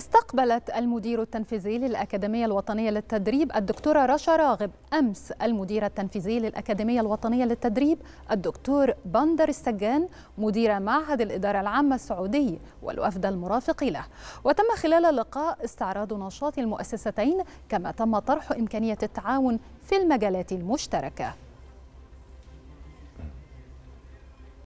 استقبلت المدير التنفيذي للأكاديمية الوطنية للتدريب الدكتورة رشا راغب أمس المدير التنفيذي للأكاديمية الوطنية للتدريب الدكتور بندر السجان مدير معهد الإدارة العامة السعودي والوفد المرافق له وتم خلال اللقاء استعراض نشاط المؤسستين كما تم طرح إمكانية التعاون في المجالات المشتركة